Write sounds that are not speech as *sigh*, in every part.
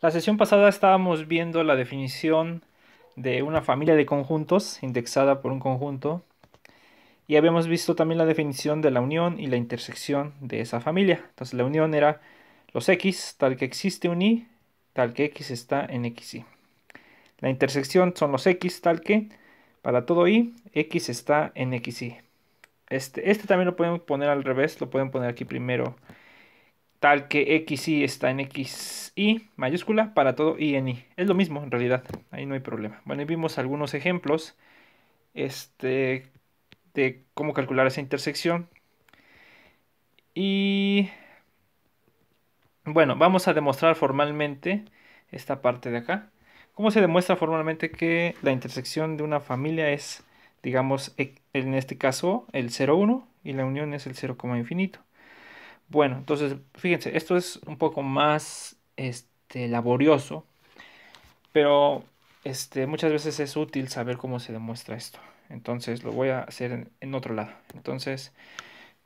La sesión pasada estábamos viendo la definición de una familia de conjuntos indexada por un conjunto y habíamos visto también la definición de la unión y la intersección de esa familia. Entonces la unión era los x tal que existe un y tal que x está en xi. La intersección son los x tal que para todo y x está en xi. Este, este también lo pueden poner al revés, lo pueden poner aquí primero tal que XY está en XI mayúscula para todo y en y. Es lo mismo en realidad, ahí no hay problema. Bueno, y vimos algunos ejemplos este, de cómo calcular esa intersección. Y bueno, vamos a demostrar formalmente esta parte de acá. ¿Cómo se demuestra formalmente que la intersección de una familia es, digamos, e, en este caso el 0,1 y la unión es el 0, infinito? Bueno, entonces, fíjense, esto es un poco más este, laborioso, pero este, muchas veces es útil saber cómo se demuestra esto. Entonces, lo voy a hacer en, otro lado. Entonces,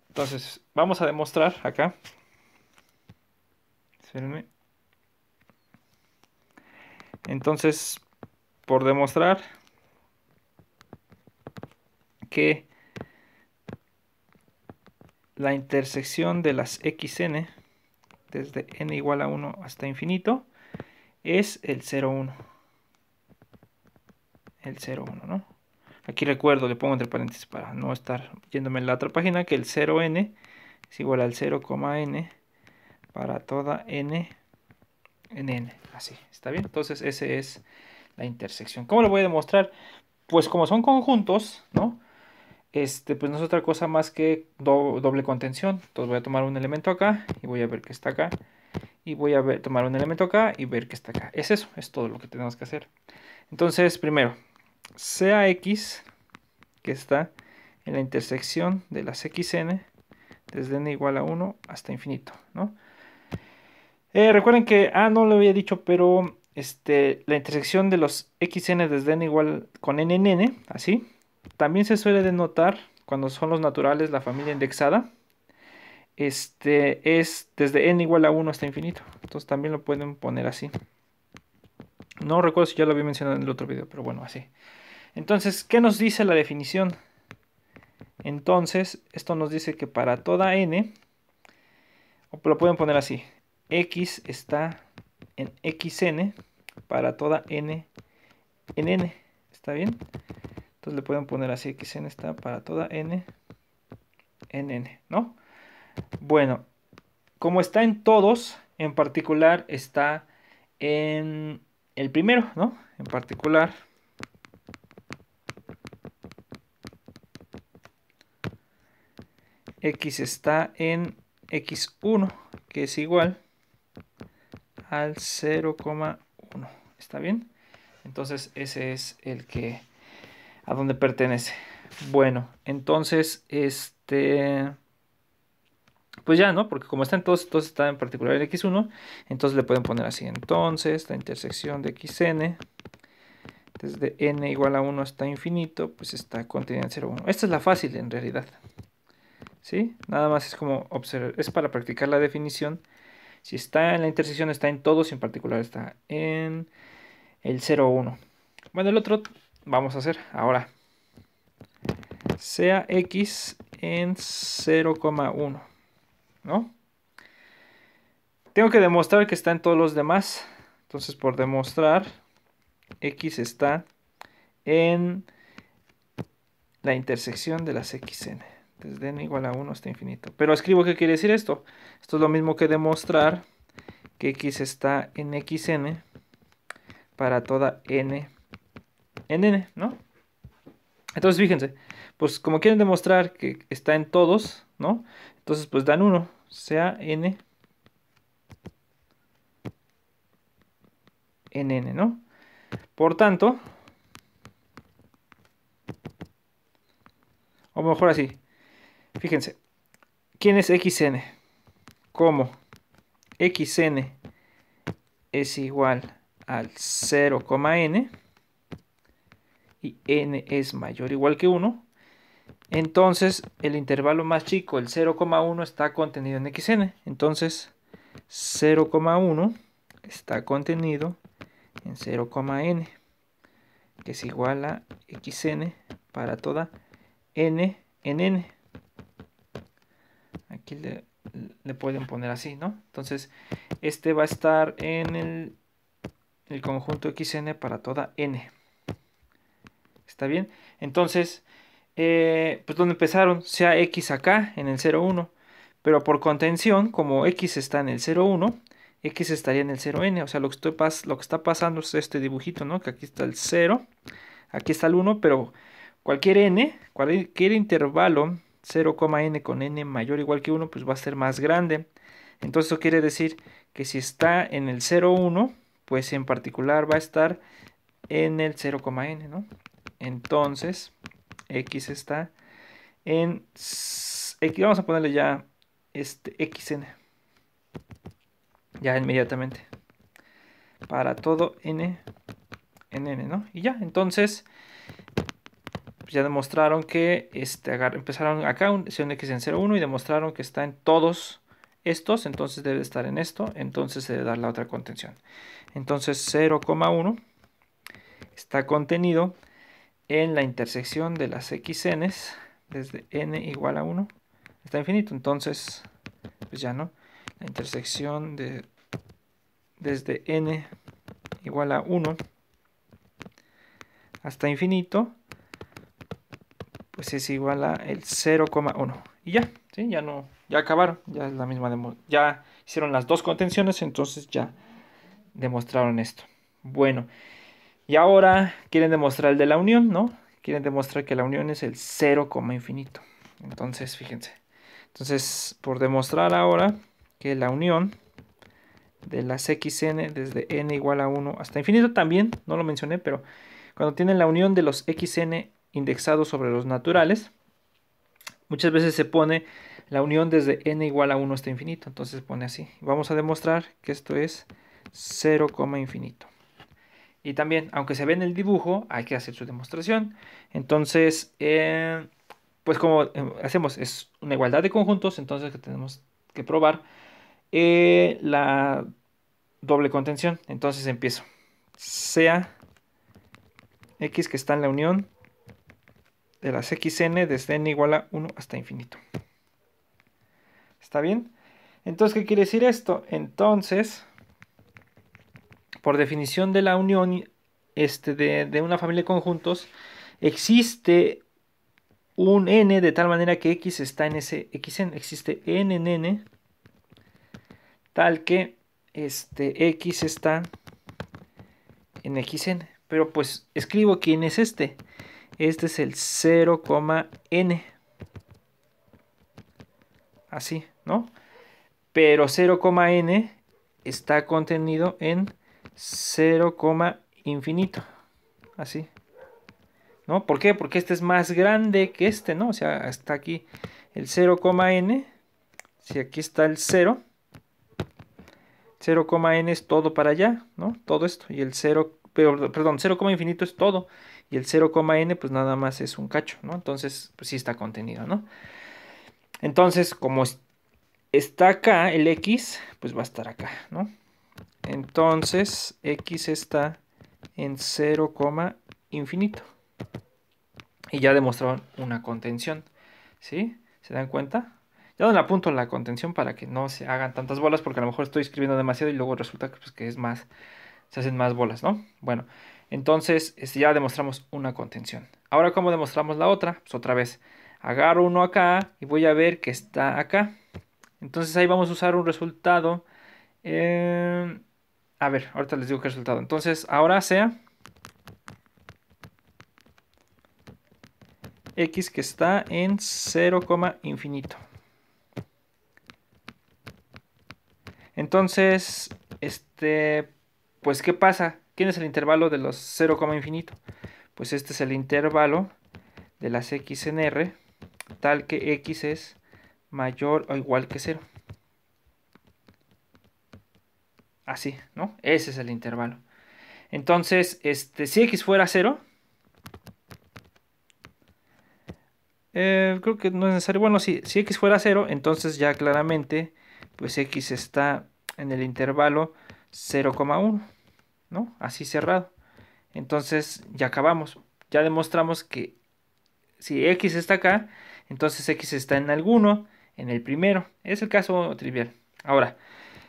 entonces, vamos a demostrar acá. Espérenme. Entonces, por demostrar que la intersección de las xn, desde n igual a 1 hasta infinito, es el 0,1. El 0,1, ¿no? Aquí recuerdo, le pongo entre paréntesis para no estar yéndome en la otra página, que el 0n es igual al 0,n para toda n en n. Así, ¿está bien? Entonces esa es la intersección. ¿Cómo lo voy a demostrar? Pues como son conjuntos, ¿no? este, pues no es otra cosa más que doble contención. Entonces voy a tomar un elemento acá y voy a ver que está acá. Y voy a tomar un elemento acá y ver que está acá. Es eso, es todo lo que tenemos que hacer. Entonces, primero, sea x que está en la intersección de las xn desde n igual a 1 hasta infinito, ¿no? Eh, recuerden que, ah, no lo había dicho, pero este, la intersección de los xn desde n igual con n en n, así, también se suele denotar, cuando son los naturales, la familia indexada. Este es desde n igual a 1 hasta infinito. Entonces también lo pueden poner así. No recuerdo si ya lo había mencionado en el otro video, pero bueno, así. Entonces, ¿qué nos dice la definición? Entonces, esto nos dice que para toda n, lo pueden poner así, x está en xn para toda n en n, ¿está bien? Entonces le pueden poner así, xn está para toda n, nn, ¿no? Bueno, como está en todos, en particular está en el primero, ¿no? En particular. X está en X1, que es igual al 0,1. ¿Está bien? Entonces ese es el que a donde pertenece. Bueno, entonces, este... Pues ya, ¿no? Porque como está en todos, todos está en particular en X1, entonces le pueden poner así. Entonces, la intersección de XN, desde n igual a 1 hasta infinito, pues está contenida en 0, 1. Esta es la fácil en realidad. ¿Sí? Nada más es como observar, es para practicar la definición. Si está en la intersección, está en todos, y en particular está en el 0, 1. Bueno, el otro vamos a hacer ahora. Sea x en 0,1. ¿No? Tengo que demostrar que está en todos los demás. Entonces por demostrar, x está en la intersección de las xn. Desde n igual a 1 hasta infinito. Pero escribo qué quiere decir esto. Esto es lo mismo que demostrar que x está en xn para toda n en n, ¿no? Entonces, fíjense, pues como quieren demostrar que está en todos, ¿no? Entonces, pues dan 1, sea n en n, ¿no? Por tanto, o mejor así, fíjense, ¿quién es xn? Como xn es igual al 0, n y n es mayor o igual que 1, entonces el intervalo más chico, el 0,1, está contenido en xn. Entonces 0,1 está contenido en 0,n, que es igual a xn para toda n en n. Aquí le, pueden poner así, ¿no? Entonces este va a estar en el, el conjunto xn para toda n. ¿Está bien? Entonces, eh, pues donde empezaron, sea x acá en el 0,1. Pero por contención, como x está en el 0,1, x estaría en el 0n. O sea, lo que, lo que está pasando es este dibujito, ¿no? Que aquí está el 0, aquí está el 1, pero cualquier n, cualquier intervalo 0,n con n mayor o igual que 1, pues va a ser más grande. Entonces eso quiere decir que si está en el 0,1, pues en particular va a estar en el 0,n, ¿no? Entonces, x está en... Vamos a ponerle ya este xn. Ya inmediatamente. Para todo n en n, ¿no? Y ya, entonces pues ya demostraron que este, empezaron acá un, x en 0,1 y demostraron que está en todos estos, entonces debe estar en esto, entonces se debe dar la otra contención. Entonces 0,1 está contenido en la intersección de las xn desde n igual a 1 hasta infinito. Entonces, pues ya no, la intersección de desde n igual a 1 hasta infinito, pues es igual a el 0,1. Y ya, ya no, ya acabaron, ya es la misma ya hicieron las dos contenciones, entonces ya demostraron esto. Bueno, y ahora quieren demostrar el de la unión, ¿no? Quieren demostrar que la unión es el 0, infinito. Entonces, fíjense. Entonces, por demostrar ahora que la unión de las xn desde n igual a 1 hasta infinito también, no lo mencioné, pero cuando tienen la unión de los xn indexados sobre los naturales, muchas veces se pone la unión desde n igual a 1 hasta infinito. Entonces pone así. Vamos a demostrar que esto es 0, infinito. Y también, aunque se ve en el dibujo, hay que hacer su demostración. Entonces, eh, pues como eh, hacemos, es una igualdad de conjuntos, entonces que tenemos que probar eh, la doble contención. Entonces empiezo. Sea x que está en la unión de las xn desde este n igual a 1 hasta infinito. ¿Está bien? Entonces, ¿qué quiere decir esto? Entonces, por definición de la unión este, de, una familia de conjuntos, existe un n de tal manera que x está en ese xn, existe n en n, tal que este x está en xn. Pero pues escribo quién es este. Este es el n Así, ¿no? Pero n está contenido en 0, infinito. Así. ¿No? ¿Por qué? Porque este es más grande que este, ¿no? O sea, hasta aquí el 0, n, Si aquí está el 0, 0, n es todo para allá, ¿no? Todo esto. Y el 0, perdón, 0, infinito es todo. Y el 0, n pues nada más es un cacho, ¿no? Entonces, pues sí está contenido, ¿no? Entonces, como está acá el x, pues va a estar acá, ¿no? Entonces, x está en 0, infinito. Y ya demostraron una contención. ¿Sí? ¿Se dan cuenta? Ya no le apunto la contención para que no se hagan tantas bolas, porque a lo mejor estoy escribiendo demasiado y luego resulta que, pues, es más, se hacen más bolas, ¿no? Bueno, entonces este, ya demostramos una contención. Ahora, ¿cómo demostramos la otra? Pues otra vez, agarro uno acá y voy a ver que está acá. Entonces ahí vamos a usar un resultado eh, a ver, ahorita les digo qué resultado. Entonces, ahora sea x que está en 0, infinito. Entonces, este, pues, ¿qué pasa? ¿Quién es el intervalo de los 0, infinito? Pues este es el intervalo de las x en R, tal que x es mayor o igual que 0. Así, ¿no? Ese es el intervalo. Entonces, este, si x fuera 0, eh, creo que no es necesario. Bueno, sí, si x fuera 0, entonces ya claramente, pues x está en el intervalo 0,1, ¿no? Así cerrado. Entonces, ya acabamos. Ya demostramos que si x está acá, entonces x está en alguno, en el primero. Es el caso trivial. Ahora,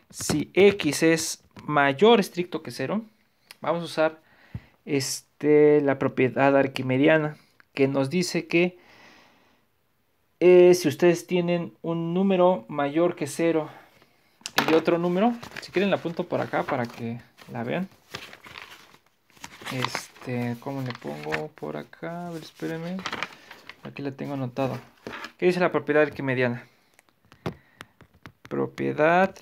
si x es mayor estricto que 0, vamos a usar este, la propiedad arquimediana que nos dice que eh, si ustedes tienen un número mayor que 0 y otro número, si quieren la apunto por acá para que la vean. Este, ¿cómo le pongo por acá? A ver, espérenme. Aquí la tengo anotado. ¿Qué dice la propiedad arquimediana? Propiedad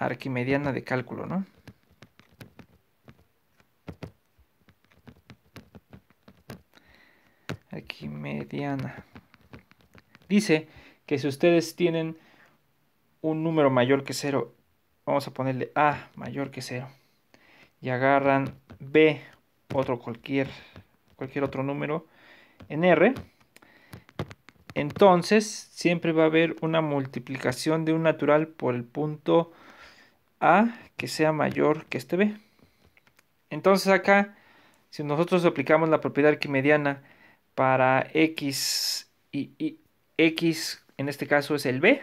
arquimediana de cálculo, ¿no? Arquimediana. Dice que si ustedes tienen un número mayor que 0, vamos a ponerle A mayor que 0, y agarran B, otro cualquier, cualquier otro número, en R, entonces siempre va a haber una multiplicación de un natural por el punto a que sea mayor que este B. Entonces acá, si nosotros aplicamos la propiedad arquimediana para X y, X en este caso es el B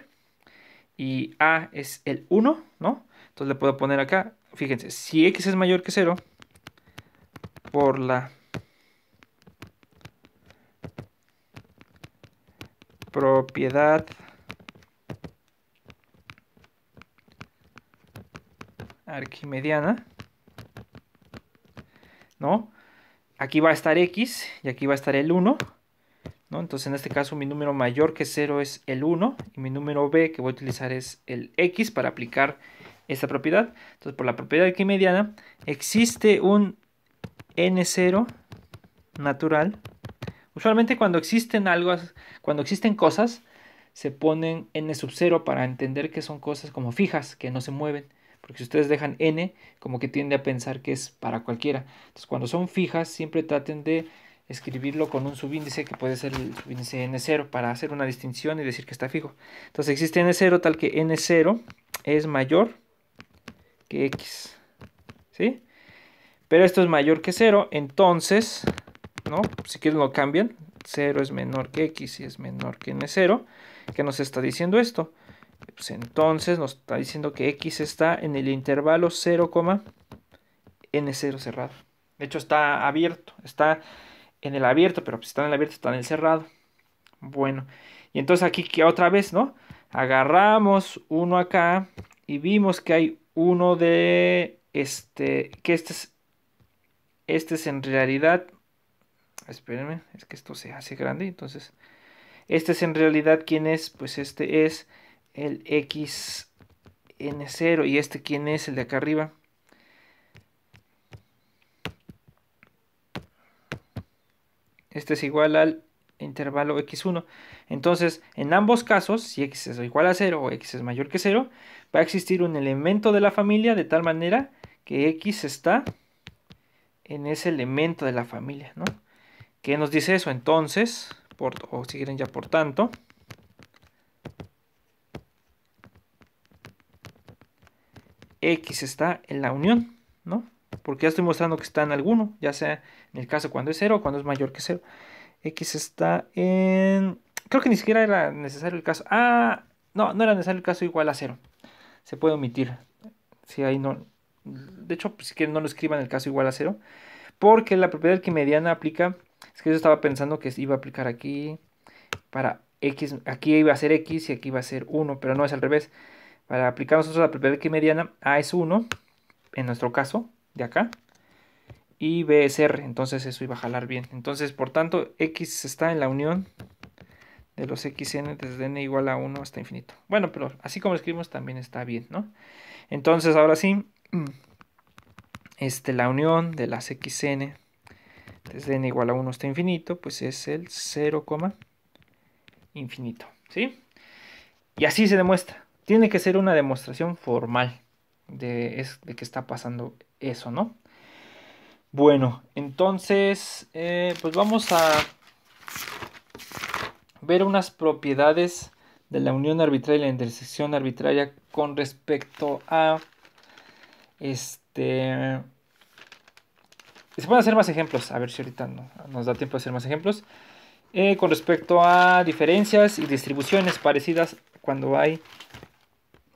y A es el 1, ¿no? Entonces le puedo poner acá, fíjense, si X es mayor que 0, por la propiedad arquimediana, ¿no? Aquí va a estar x y aquí va a estar el 1, ¿no? Entonces en este caso mi número mayor que 0 es el 1 y mi número b que voy a utilizar es el x para aplicar esta propiedad. Entonces por la propiedad arquimediana existe un n0 natural. Usualmente cuando existen algo, cuando existen cosas, se ponen n sub 0 para entender que son cosas como fijas, que no se mueven. Porque si ustedes dejan n, como que tiende a pensar que es para cualquiera. Entonces, cuando son fijas, siempre traten de escribirlo con un subíndice que puede ser el subíndice n0 para hacer una distinción y decir que está fijo. Entonces, existe n0 tal que n0 es mayor que x. ¿Sí? Pero esto es mayor que 0, entonces, ¿no? Si quieren lo cambian. 0 es menor que x y es menor que n0. ¿Qué nos está diciendo esto? Pues entonces nos está diciendo que x está en el intervalo 0, n0 cerrado. De hecho está abierto, está en el abierto, pero si pues está en el abierto está en el cerrado. Bueno, y entonces aquí que otra vez, ¿no? Agarramos uno acá y vimos que hay uno de este, que este es, este es en realidad, espérenme, es que esto se hace grande, entonces, este es en realidad quién es, pues este es el xn0 y este quién es el de acá arriba este es igual al intervalo x1 entonces en ambos casos si x es igual a 0 o x es mayor que 0 va a existir un elemento de la familia de tal manera que x está en ese elemento de la familia ¿no? ¿qué nos dice eso? entonces por, o si quieren ya por tanto X está en la unión, ¿no? Porque ya estoy mostrando que está en alguno, ya sea en el caso cuando es 0 o cuando es mayor que 0. X está en... Creo que ni siquiera era necesario el caso... Ah, no, no era necesario el caso igual a 0. Se puede omitir. Si ahí no... De hecho, pues, si quieren no lo escriban el caso igual a 0. Porque la propiedad que mediana aplica... Es que yo estaba pensando que iba a aplicar aquí para X. Aquí iba a ser X y aquí iba a ser 1, pero no es al revés. Para aplicar nosotros la propiedad que mediana, A es 1, en nuestro caso, de acá, y B es R, entonces eso iba a jalar bien. Entonces, por tanto, X está en la unión de los xn desde n igual a 1 hasta infinito. Bueno, pero así como escribimos también está bien, ¿no? Entonces, ahora sí, *clears throat* este, la unión de las xn desde n igual a 1 hasta infinito, pues es el 0, infinito, ¿sí? Y así se demuestra tiene que ser una demostración formal de, es, que está pasando eso, ¿no? Bueno, entonces, eh, pues vamos a ver unas propiedades de la unión arbitraria y la intersección arbitraria con respecto a este se pueden hacer más ejemplos a ver si ahorita nos da tiempo de hacer más ejemplos eh, con respecto a diferencias y distribuciones parecidas cuando hay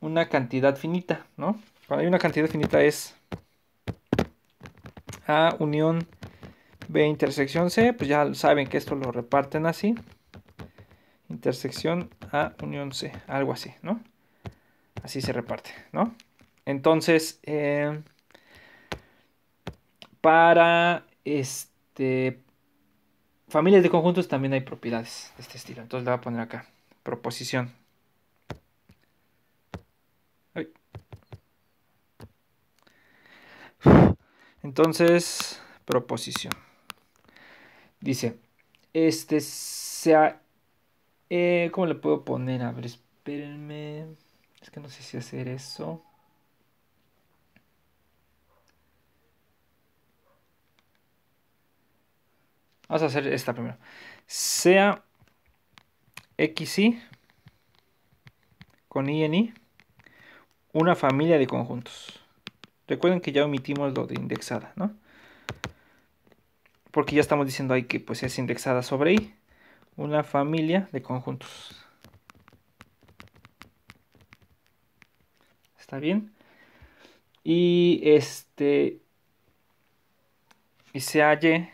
una cantidad finita, ¿no? Cuando hay una cantidad finita es A unión B intersección C, pues ya saben que esto lo reparten así. Intersección A unión C, algo así, ¿no? Así se reparte, ¿no? Entonces, eh, para este, familias de conjuntos también hay propiedades de este estilo. Entonces le voy a poner acá, proposición. Entonces, proposición. Dice, este sea... Eh, ¿Cómo le puedo poner? A ver, espérenme. Es que no sé si hacer eso. Vamos a hacer esta primero. Sea XY con I en I una familia de conjuntos. Recuerden que ya omitimos lo de indexada, ¿no? Porque ya estamos diciendo ahí que pues es indexada sobre i una familia de conjuntos. ¿Está bien? Y este y se halle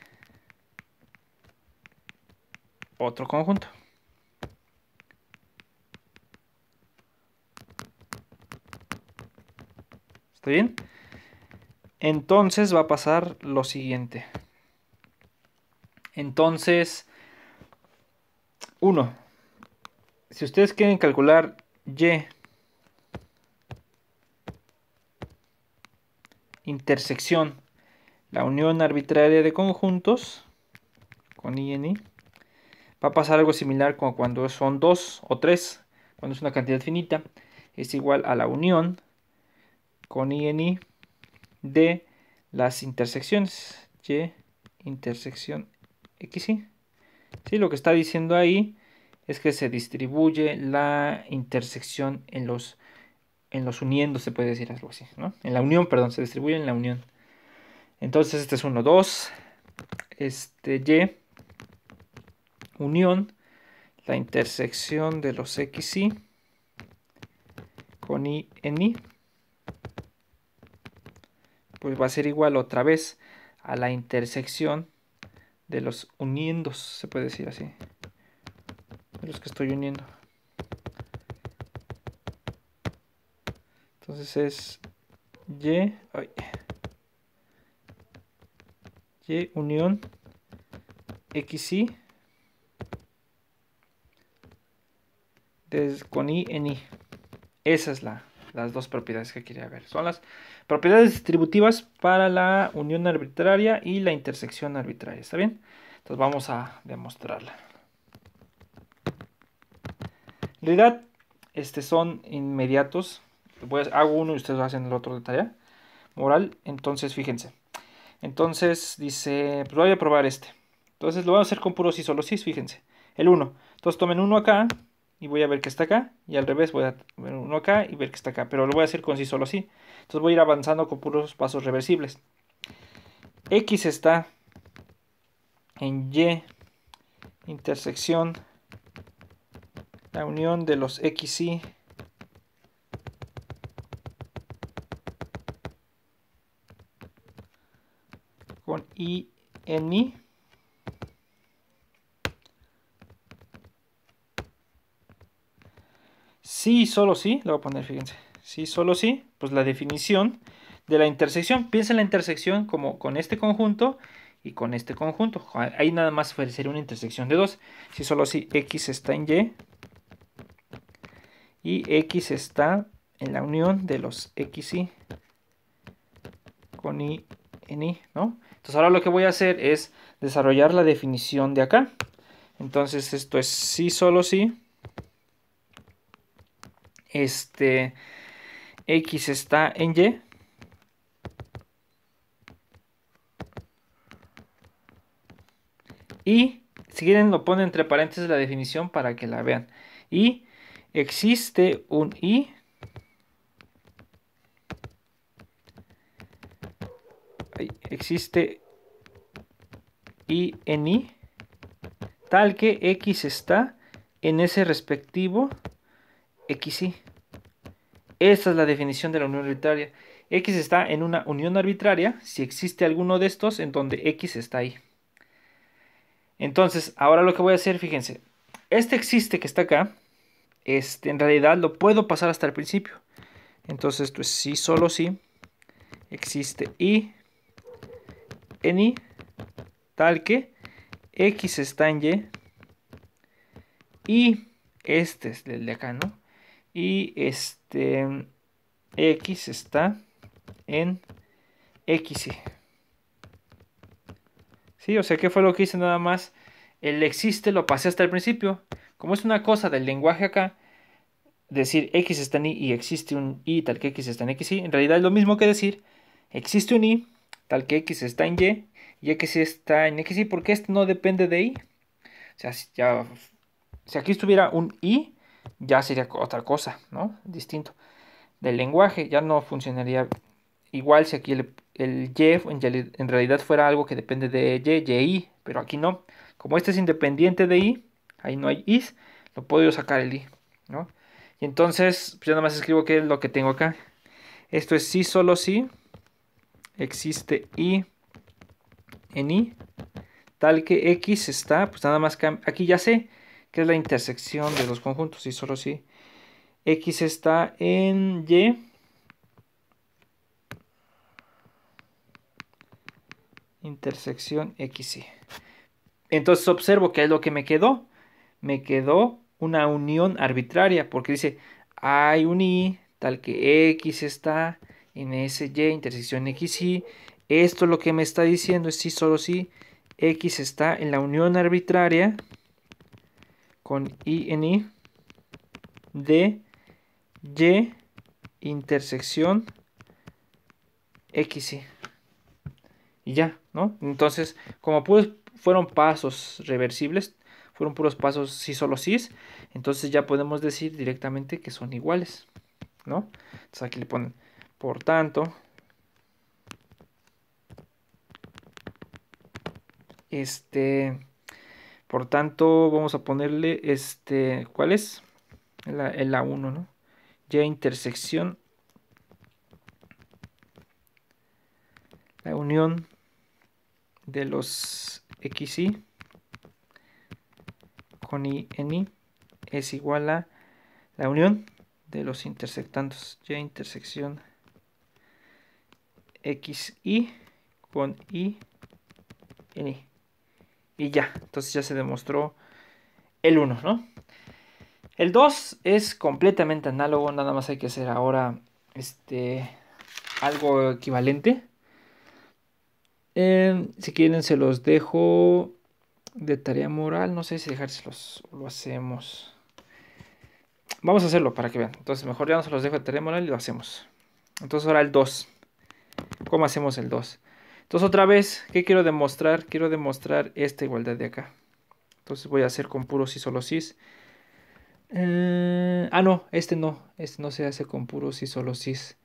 otro conjunto. ¿Está bien? Entonces va a pasar lo siguiente. Entonces, 1. Si ustedes quieren calcular y intersección, la unión arbitraria de conjuntos con i en va a pasar algo similar como cuando son dos o tres, cuando es una cantidad finita, es igual a la unión con i en de las intersecciones. Y intersección XY. Sí, lo que está diciendo ahí es que se distribuye la intersección en los, en los uniendo, se puede decir algo así, ¿no? En la unión, perdón, se distribuye en la unión. Entonces este es 1, 2, este Y, unión, la intersección de los XY con I en I pues va a ser igual otra vez a la intersección de los uniendos, se puede decir así, de los que estoy uniendo. Entonces es Y, Y unión XY con I en I. Esas es las dos propiedades que quería ver. Son las Propiedades distributivas para la unión arbitraria y la intersección arbitraria. ¿Está bien? Entonces vamos a demostrarla. En realidad, este son inmediatos. hago uno y ustedes hacen el otro detalle. moral. Entonces, fíjense. Entonces dice, pues voy a probar este. Entonces lo voy a hacer con puros y solo sí, fíjense. El 1. Entonces tomen uno acá y voy a ver que está acá. Y al revés voy a ver uno acá y ver que está acá. Pero lo voy a hacer con sí solo así. Entonces voy a ir avanzando con puros pasos reversibles. X está en Y intersección la unión de los X y con Y en i sí y solo sí, le voy a poner, fíjense, sí solo sí, pues la definición de la intersección. Piensa en la intersección como con este conjunto y con este conjunto. Ah, ahí nada más sería una intersección de dos. Si solo si x está en y y x está en la unión de los x y con y en y, ¿no? Entonces ahora lo que voy a hacer es desarrollar la definición de acá. Entonces esto es sí solo sí, este, X está en Y. Y, si quieren, lo pone entre paréntesis la definición para que la vean. Y existe un Y. Existe Y en Y. Tal que X está en ese respectivo x XY. Esta es la definición de la unión arbitraria. X está en una unión arbitraria si existe alguno de estos en donde X está ahí. Entonces, ahora lo que voy a hacer, fíjense, este existe que está acá, este, en realidad lo puedo pasar hasta el principio. Entonces, esto es pues, sí, solo sí, existe y en y, tal que x está en y, y este es el de acá, ¿no? y este x está en x ¿Sí? O sea, ¿qué fue lo que hice nada más? El existe lo pasé hasta el principio. Como es una cosa del lenguaje acá, decir x está en y y existe un y tal que x está en y en realidad es lo mismo que decir existe un y tal que x está en y y x está en x y porque este no depende de y. O sea, si, si aquí estuviera un y, ya sería otra cosa, ¿no? Distinto. Del lenguaje ya no funcionaría igual si aquí el, el y en realidad fuera algo que depende de y, y, pero aquí no. Como este es independiente de i, ahí no hay is, lo puedo sacar el i, ¿no? Y entonces pues, yo nada más escribo que es lo que tengo acá. Esto es si solo si existe i en i, tal que x está, pues nada más aquí ya sé que es la intersección de los conjuntos, y solo si X está en Y. Intersección XY. Entonces observo que es lo que me quedó. Me quedó una unión arbitraria, porque dice hay un Y tal que X está en ese y, intersección XY. Esto lo que me está diciendo es si solo si X está en la unión arbitraria con I en de Y intersección x Y ya, ¿no? Entonces, como fueron pasos reversibles, fueron puros pasos sí solo sí, entonces ya podemos decir directamente que son iguales, ¿no? Entonces aquí le ponen, por tanto, este por tanto, vamos a ponerle este, ¿cuál es? La, el A1, ¿no? Y intersección. La unión de los XI con I en es igual a la unión de los intersectantes Y intersección XI con I en y ya, entonces ya se demostró el 1, ¿no? El 2 es completamente análogo, nada más hay que hacer ahora este, algo equivalente. Eh, si quieren se los dejo de tarea moral, no sé si dejárselos lo hacemos. Vamos a hacerlo para que vean. Entonces mejor ya no se los dejo de tarea moral y lo hacemos. Entonces ahora el 2. ¿Cómo hacemos el 2? Entonces otra vez, ¿qué quiero demostrar? Quiero demostrar esta igualdad de acá. Entonces voy a hacer con puros sí, solo cis. Eh, ah, no, este no. Este no se hace con puro y solo cis.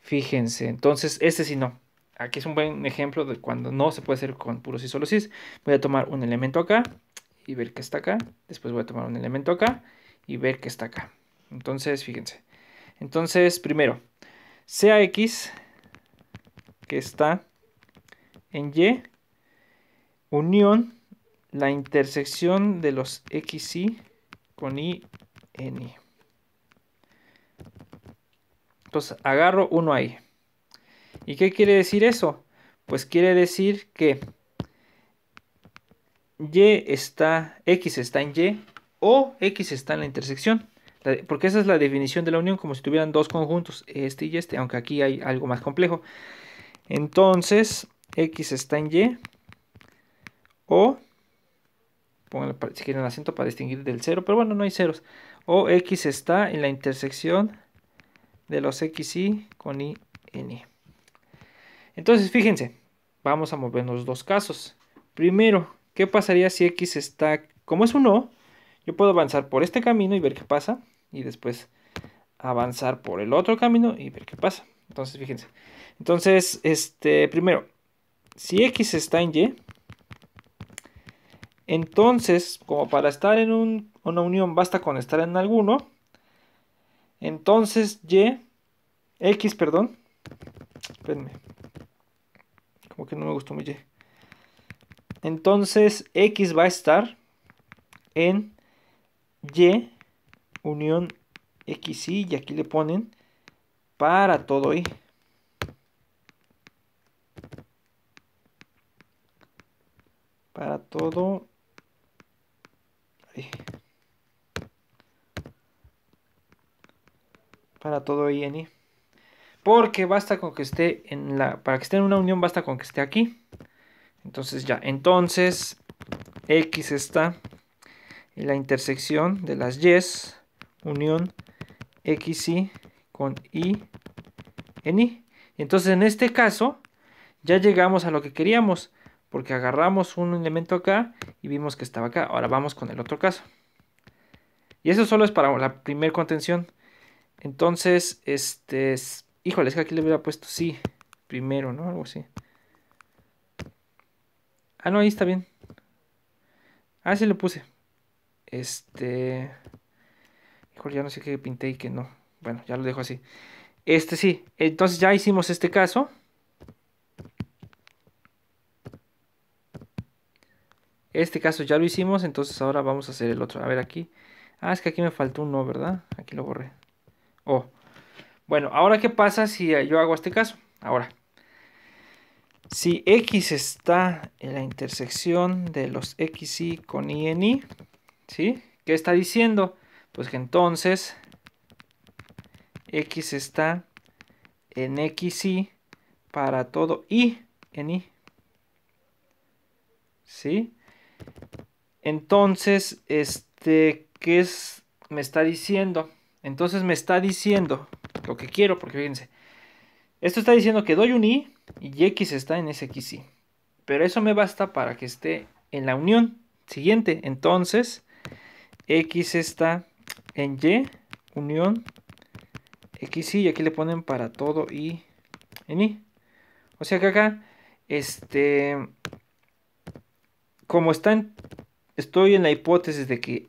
Fíjense, entonces este sí no. Aquí es un buen ejemplo de cuando no se puede hacer con puro y solo cis. Voy a tomar un elemento acá y ver que está acá. Después voy a tomar un elemento acá y ver que está acá. Entonces, fíjense. Entonces, primero, sea x que está en Y, unión, la intersección de los Y con IN. Entonces agarro uno ahí. ¿Y qué quiere decir eso? Pues quiere decir que Y está, X está en Y o X está en la intersección. Porque esa es la definición de la unión, como si tuvieran dos conjuntos, este y este, aunque aquí hay algo más complejo. Entonces, X está en Y. O, si quieren acento para distinguir del 0, pero bueno, no hay ceros. O X está en la intersección de los y con Y n Entonces, fíjense, vamos a mover los dos casos. Primero, ¿qué pasaría si X está, como es un O, yo puedo avanzar por este camino y ver qué pasa, y después avanzar por el otro camino y ver qué pasa. Entonces, fíjense. Entonces, este, primero, si X está en Y, entonces, como para estar en una unión basta con estar en alguno, entonces Y, X, perdón, espérenme, como que no me gustó mi Y. Entonces X va a estar en Y unión XY y aquí le ponen para todo Y. para todo para todo y y porque basta con que esté en la para que esté en una unión basta con que esté aquí entonces ya entonces x está en la intersección de las yes unión x y con y en y entonces en este caso ya llegamos a lo que queríamos porque agarramos un elemento acá y vimos que estaba acá. Ahora vamos con el otro caso. Y eso solo es para la primer contención. Entonces, este, es... híjole, es que aquí le hubiera puesto sí, primero, ¿no? Algo así. Ah, no, ahí está bien. Ah, sí lo puse. Este, híjole, ya no sé qué pinté y qué no. Bueno, ya lo dejo así. Este sí, entonces ya hicimos este caso. Este caso ya lo hicimos, entonces ahora vamos a hacer el otro. A ver aquí. Ah, es que aquí me faltó un no, ¿verdad? Aquí lo borré. Oh. Bueno, ahora qué pasa si yo hago este caso. Ahora. Si X está en la intersección de los y con y, ¿sí? ¿Qué está diciendo? Pues que entonces X está en y para todo Y en Y. ¿Sí? Entonces, este, ¿qué es? Me está diciendo. Entonces me está diciendo lo que quiero, porque fíjense. Esto está diciendo que doy un i y x está en ese y Pero eso me basta para que esté en la unión siguiente. Entonces, x está en y, unión xy, y aquí le ponen para todo Y en i. O sea que acá, este, como está en estoy en la hipótesis de que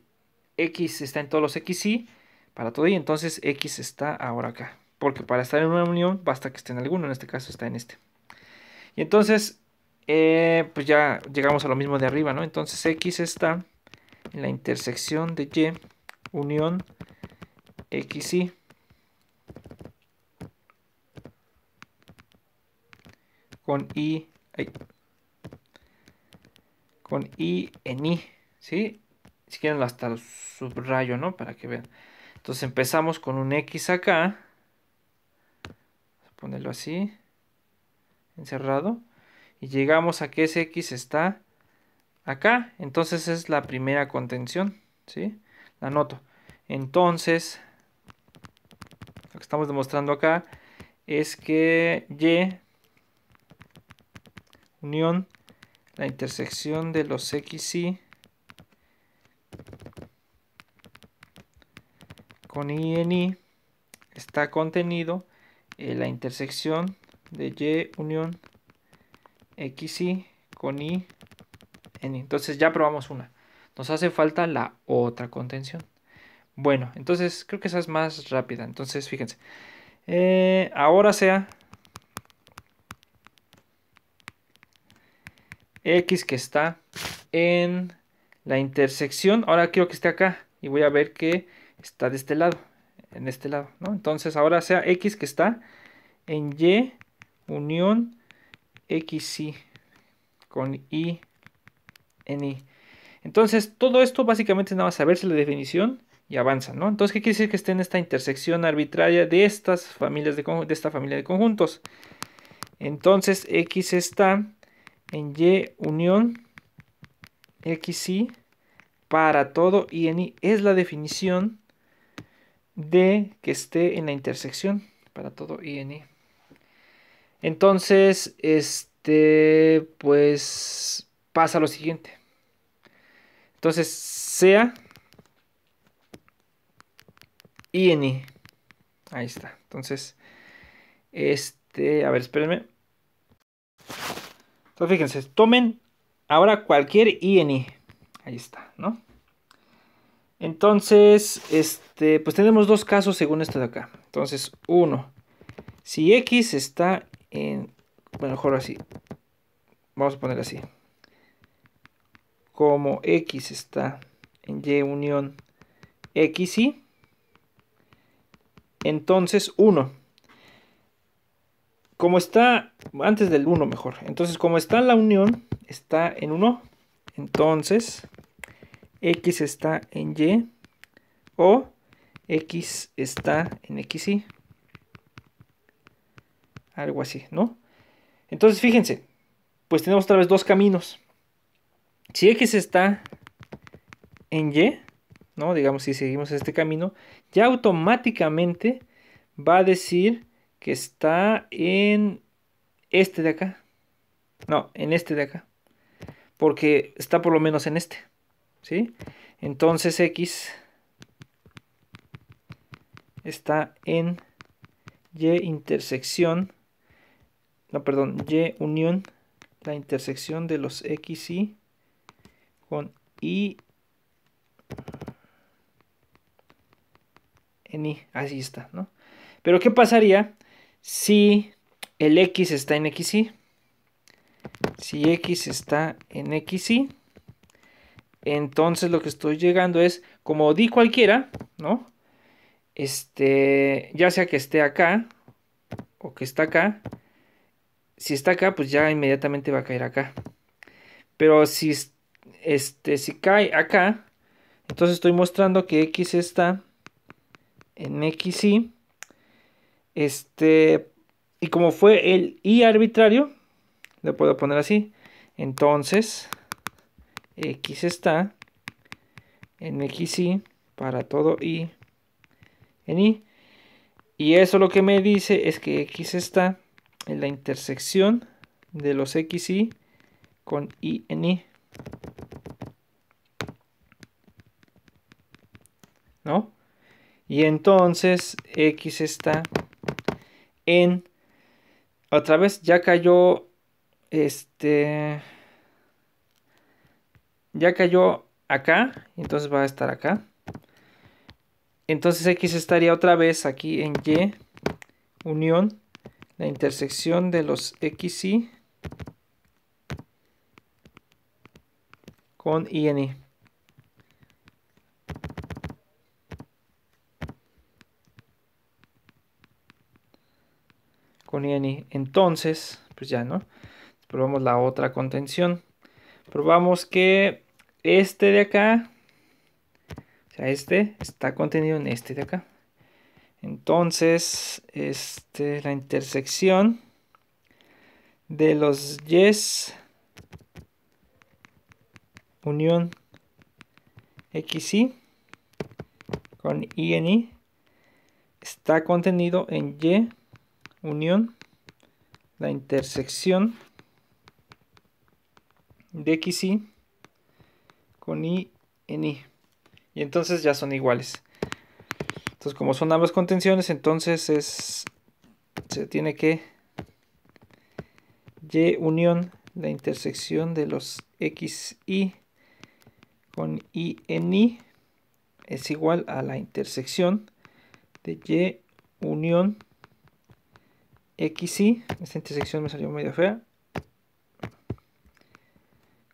X está en todos los XY para todo Y, entonces X está ahora acá. Porque para estar en una unión basta que esté en alguno, en este caso está en este. Y entonces, eh, pues ya llegamos a lo mismo de arriba, ¿no? Entonces X está en la intersección de Y, unión XY. Con i con Y en i ¿sí? Si quieren hasta subrayo, ¿no? Para que vean. Entonces empezamos con un X acá. Ponerlo así. Encerrado. Y llegamos a que ese X está acá. Entonces es la primera contención, ¿sí? La noto. Entonces, lo que estamos demostrando acá es que Y unión la intersección de los X, Y con i en i está contenido en eh, la intersección de y unión x y, con i en i. Entonces ya probamos una. Nos hace falta la otra contención. Bueno, entonces creo que esa es más rápida. Entonces, fíjense. Eh, ahora sea x que está en la intersección. Ahora quiero que esté acá. Y voy a ver que está de este lado, en este lado, ¿no? Entonces ahora sea X que está en Y unión XY con I en I. Entonces todo esto básicamente es nada más saberse la definición y avanza, ¿no? Entonces, ¿qué quiere decir que esté en esta intersección arbitraria de estas familias de, de esta familia de conjuntos? Entonces, X está en Y unión XY para todo y en Y es la definición de que esté en la intersección para todo i i. Entonces, este, pues pasa lo siguiente. Entonces, sea i i. Ahí está. Entonces, este, a ver, espérenme. Entonces, fíjense, tomen ahora cualquier i en i. Ahí está, ¿no? Entonces, este, pues tenemos dos casos según esto de acá. Entonces, uno, si X está en, bueno, mejor así, vamos a poner así. Como X está en Y unión x y, entonces 1. Como está, antes del 1 mejor, entonces como está en la unión, está en 1, entonces X está en Y o X está en XY. Algo así, ¿no? Entonces, fíjense, pues tenemos otra vez dos caminos. Si X está en Y, ¿no? Digamos, si seguimos este camino, ya automáticamente va a decir que está en este de acá. No, en este de acá. Porque está por lo menos en este. ¿sí? Entonces X está en Y intersección, no, perdón, Y unión, la intersección de los X y con Y en Y, así está, ¿no? Pero ¿qué pasaría si el X está en x y?, Si X está en x y, entonces lo que estoy llegando es, como di cualquiera, ¿no? Este, ya sea que esté acá o que está acá. Si está acá, pues ya inmediatamente va a caer acá. Pero si, este, si cae acá, entonces estoy mostrando que X está en XY. Este, y como fue el Y arbitrario, le puedo poner así. Entonces, X está en y para todo Y en Y. Y eso lo que me dice es que X está en la intersección de los y con Y en Y. ¿No? Y entonces X está en... Otra vez ya cayó este... Ya cayó acá, entonces va a estar acá. Entonces X estaría otra vez aquí en Y, unión, la intersección de los X, Y con Y. Con Y. Entonces, pues ya, ¿no? Probamos la otra contención. Probamos que este de acá, o sea, este está contenido en este de acá. Entonces, este, la intersección de los yes unión xy con y está contenido en y unión la intersección de xy con I en I. Y entonces ya son iguales. Entonces como son ambas contenciones, entonces es se tiene que Y unión la intersección de los XI con I en I es igual a la intersección de Y unión XI. Esta intersección me salió medio fea.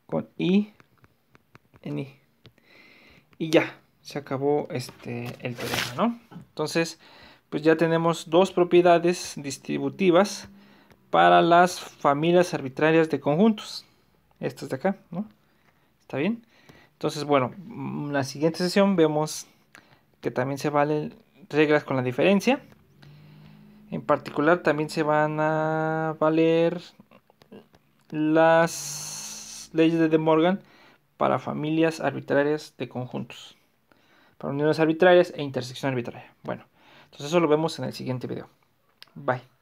Con I y ya, se acabó este, el teorema, ¿no? Entonces, pues ya tenemos dos propiedades distributivas para las familias arbitrarias de conjuntos. Estas de acá, ¿no? ¿Está bien? Entonces, bueno, en mm, la siguiente sesión vemos que también se valen reglas con la diferencia. En particular también se van a valer las leyes de De Morgan para familias arbitrarias de conjuntos, para uniones arbitrarias e intersección arbitraria. Bueno, entonces eso lo vemos en el siguiente video. Bye.